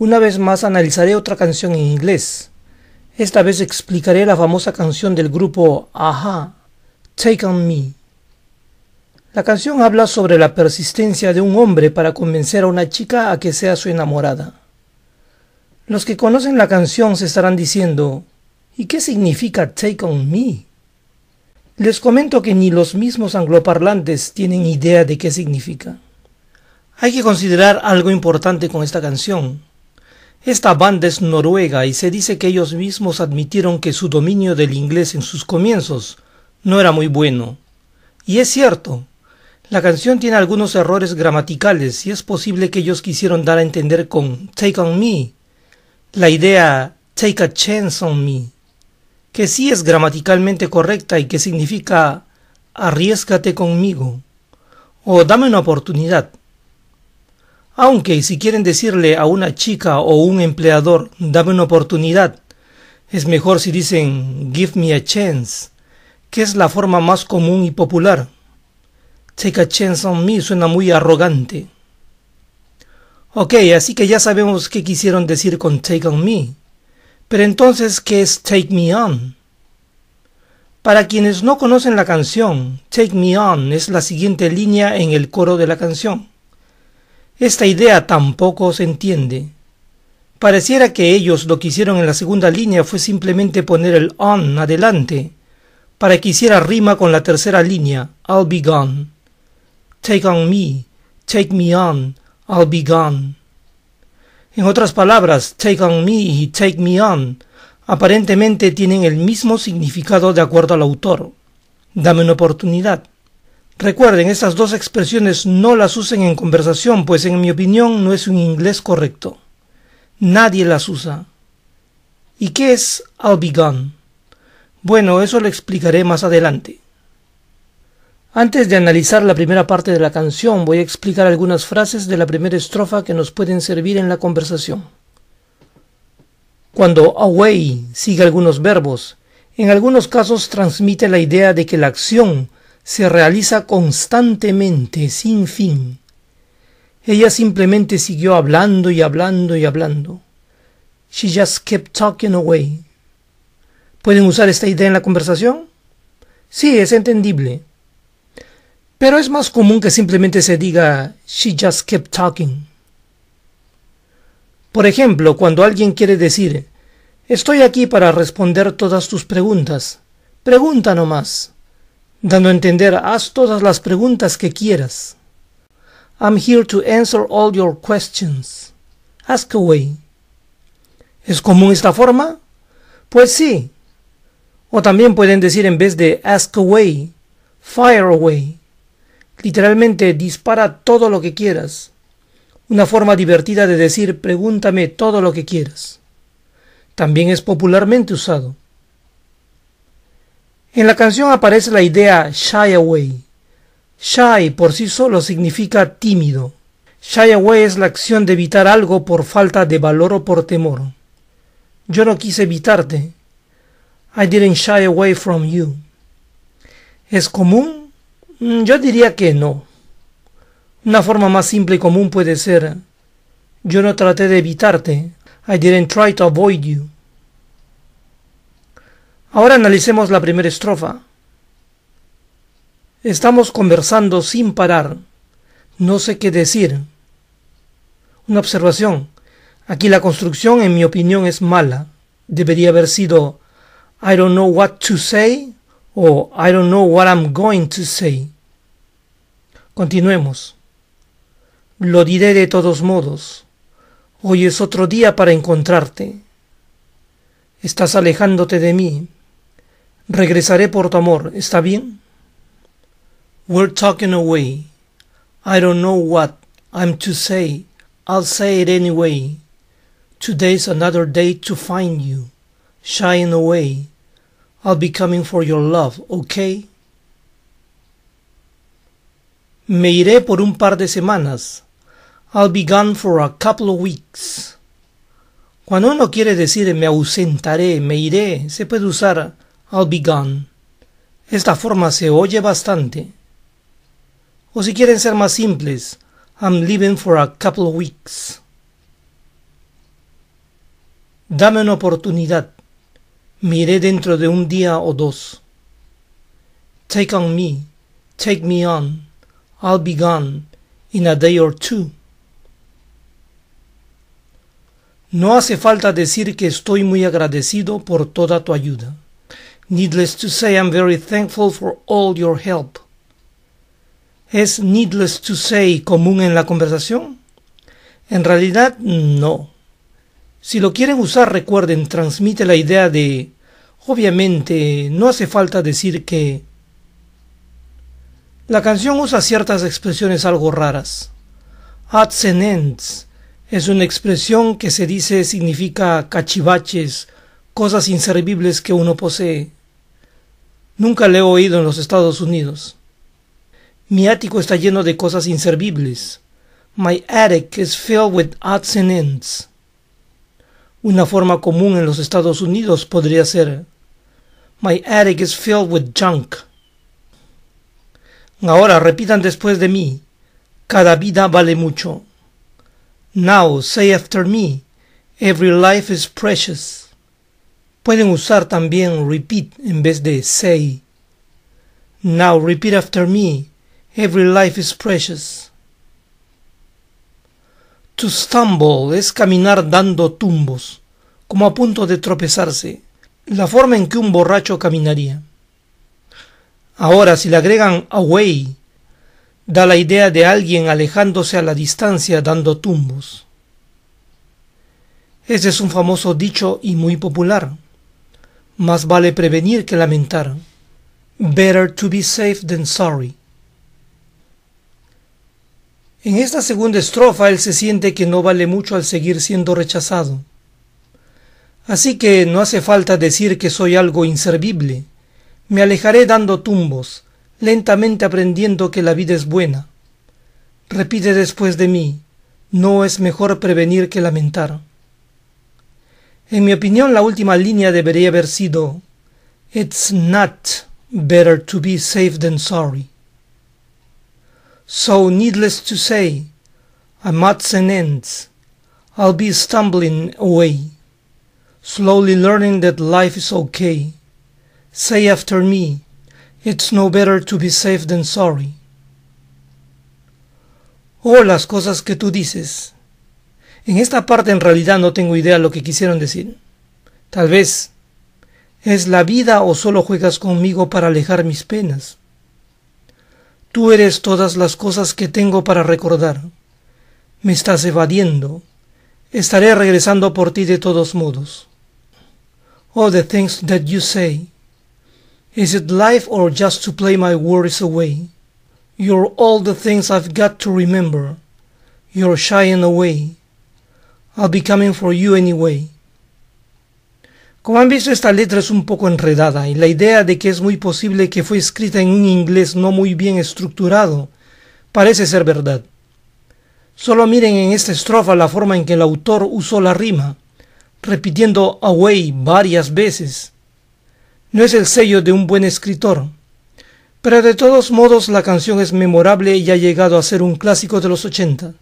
Una vez más analizaré otra canción en inglés. Esta vez explicaré la famosa canción del grupo Aha, Take on Me. La canción habla sobre la persistencia de un hombre para convencer a una chica a que sea su enamorada. Los que conocen la canción se estarán diciendo, ¿y qué significa Take on Me? Les comento que ni los mismos angloparlantes tienen idea de qué significa. Hay que considerar algo importante con esta canción. Esta banda es noruega y se dice que ellos mismos admitieron que su dominio del inglés en sus comienzos no era muy bueno. Y es cierto, la canción tiene algunos errores gramaticales y es posible que ellos quisieron dar a entender con Take on Me la idea Take a Chance on Me, que sí es gramaticalmente correcta y que significa Arriesgate conmigo o Dame una oportunidad. Aunque si quieren decirle a una chica o un empleador, dame una oportunidad, es mejor si dicen give me a chance, que es la forma más común y popular. Take a chance on me suena muy arrogante. Ok, así que ya sabemos qué quisieron decir con take on me. Pero entonces, ¿qué es take me on? Para quienes no conocen la canción, Take Me On es la siguiente línea en el coro de la canción. Esta idea tampoco se entiende. Pareciera que ellos lo que hicieron en la segunda línea fue simplemente poner el on adelante, para que hiciera rima con la tercera línea, I'll be gone. Take on me, take me on, I'll be gone. En otras palabras, take on me y take me on aparentemente tienen el mismo significado de acuerdo al autor. Dame una oportunidad. Recuerden, estas dos expresiones no las usen en conversación, pues en mi opinión no es un inglés correcto. Nadie las usa. ¿Y qué es I'll be gone? Bueno, eso lo explicaré más adelante. Antes de analizar la primera parte de la canción, voy a explicar algunas frases de la primera estrofa que nos pueden servir en la conversación. Cuando away sigue algunos verbos, en algunos casos transmite la idea de que la acción se realiza constantemente, sin fin. Ella simplemente siguió hablando y hablando y hablando. She just kept talking away. ¿Pueden usar esta idea en la conversación? Sí, es entendible. Pero es más común que simplemente se diga she just kept talking. Por ejemplo, cuando alguien quiere decir estoy aquí para responder todas tus preguntas, pregunta más dando a entender, haz todas las preguntas que quieras. I'm here to answer all your questions. Ask away. ¿Es común esta forma? Pues sí. O también pueden decir en vez de ask away, fire away. Literalmente dispara todo lo que quieras. Una forma divertida de decir pregúntame todo lo que quieras. También es popularmente usado. En la canción aparece la idea shy away. Shy por sí solo significa tímido. Shy away es la acción de evitar algo por falta de valor o por temor. Yo no quise evitarte. I didn't shy away from you. ¿Es común? Mm, yo diría que no. Una forma más simple y común puede ser Yo no traté de evitarte. I didn't try to avoid you. Ahora analicemos la primera estrofa. Estamos conversando sin parar. No sé qué decir. Una observación. Aquí la construcción, en mi opinión, es mala. Debería haber sido I don't know what to say o I don't know what I'm going to say. Continuemos. Lo diré de todos modos. Hoy es otro día para encontrarte. Estás alejándote de mí. Regresaré por tu amor, ¿está bien? We're talking away. I don't know what I'm to say. I'll say it anyway. Today's another day to find you, shying away. I'll be coming for your love, okay? Me iré por un par de semanas. I'll be gone for a couple of weeks. Cuando uno quiere decir me ausentaré, me iré, se puede usar I'll be gone. Esta forma se oye bastante. O si quieren ser más simples, I'm leaving for a couple of weeks. Dame una oportunidad. Miré dentro de un día o dos. Take on me. Take me on. I'll be gone in a day or two. No hace falta decir que estoy muy agradecido por toda tu ayuda. Needless to say, I'm very thankful for all your help. ¿Es needless to say común en la conversación? En realidad, no. Si lo quieren usar, recuerden, transmite la idea de, obviamente, no hace falta decir que... La canción usa ciertas expresiones algo raras. Ads es una expresión que se dice significa cachivaches, cosas inservibles que uno posee. Nunca le he oído en los Estados Unidos. Mi ático está lleno de cosas inservibles. My attic is filled with odds and ends. Una forma común en los Estados Unidos podría ser My attic is filled with junk. Ahora repitan después de mí. Cada vida vale mucho. Now say after me. Every life is precious. Pueden usar también repeat en vez de say. Now repeat after me. Every life is precious. To stumble es caminar dando tumbos, como a punto de tropezarse, la forma en que un borracho caminaría. Ahora, si le agregan away, da la idea de alguien alejándose a la distancia dando tumbos. Ese es un famoso dicho y muy popular. Más vale prevenir que lamentar. Better to be safe than sorry. En esta segunda estrofa él se siente que no vale mucho al seguir siendo rechazado. Así que no hace falta decir que soy algo inservible. Me alejaré dando tumbos, lentamente aprendiendo que la vida es buena. Repite después de mí, no es mejor prevenir que lamentar. En mi opinión, la última línea debería haber sido It's not better to be safe than sorry. So, needless to say, I'm at an end. I'll be stumbling away, slowly learning that life is okay. Say after me, it's no better to be safe than sorry. oh, las cosas que tú dices. En esta parte en realidad no tengo idea lo que quisieron decir. Tal vez, ¿es la vida o solo juegas conmigo para alejar mis penas? Tú eres todas las cosas que tengo para recordar. Me estás evadiendo. Estaré regresando por ti de todos modos. Oh the things that you say. Is it life or just to play my worries away? You're all the things I've got to remember. You're shying away. I'll be coming for you anyway. Como han visto, esta letra es un poco enredada y la idea de que es muy posible que fue escrita en un inglés no muy bien estructurado parece ser verdad. Solo miren en esta estrofa la forma en que el autor usó la rima, repitiendo away varias veces. No es el sello de un buen escritor, pero de todos modos la canción es memorable y ha llegado a ser un clásico de los ochenta.